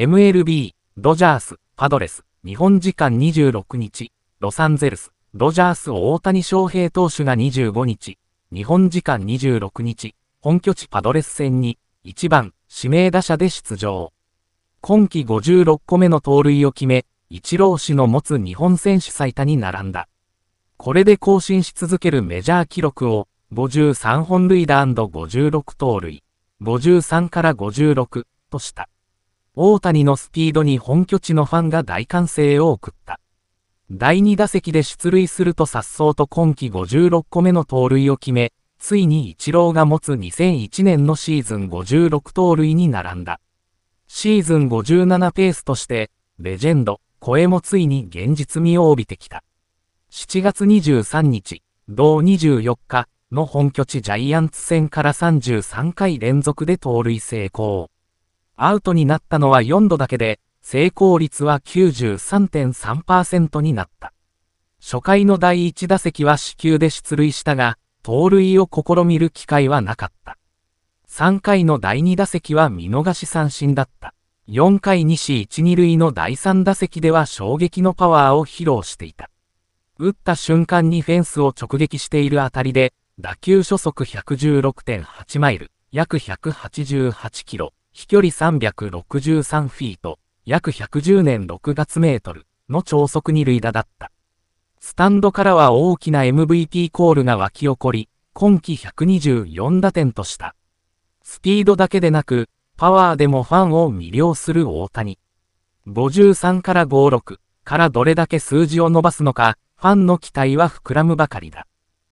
MLB、ドジャース、パドレス、日本時間26日、ロサンゼルス、ドジャース大谷翔平投手が25日、日本時間26日、本拠地パドレス戦に、1番、指名打者で出場。今季56個目の盗塁を決め、一郎氏の持つ日本選手最多に並んだ。これで更新し続けるメジャー記録を、53本塁打 &56 盗塁、53から56とした。大谷のスピードに本拠地のファンが大歓声を送った。第2打席で出塁すると颯爽と今季56個目の盗塁を決め、ついにイチローが持つ2001年のシーズン56盗塁に並んだ。シーズン57ペースとして、レジェンド、声もついに現実味を帯びてきた。7月23日、同24日の本拠地ジャイアンツ戦から33回連続で盗塁成功。アウトになったのは4度だけで、成功率は93.3%になった。初回の第1打席は死球で出塁したが、盗塁を試みる機会はなかった。3回の第2打席は見逃し三振だった。4回2死1、2塁の第3打席では衝撃のパワーを披露していた。打った瞬間にフェンスを直撃しているあたりで、打球初速116.8マイル、約188キロ、飛距離363フィート、約110年6月メートルの超速二塁打だった。スタンドからは大きな MVP コールが沸き起こり、今季124打点とした。スピードだけでなく、パワーでもファンを魅了する大谷。53から56からどれだけ数字を伸ばすのか、ファンの期待は膨らむばかりだ。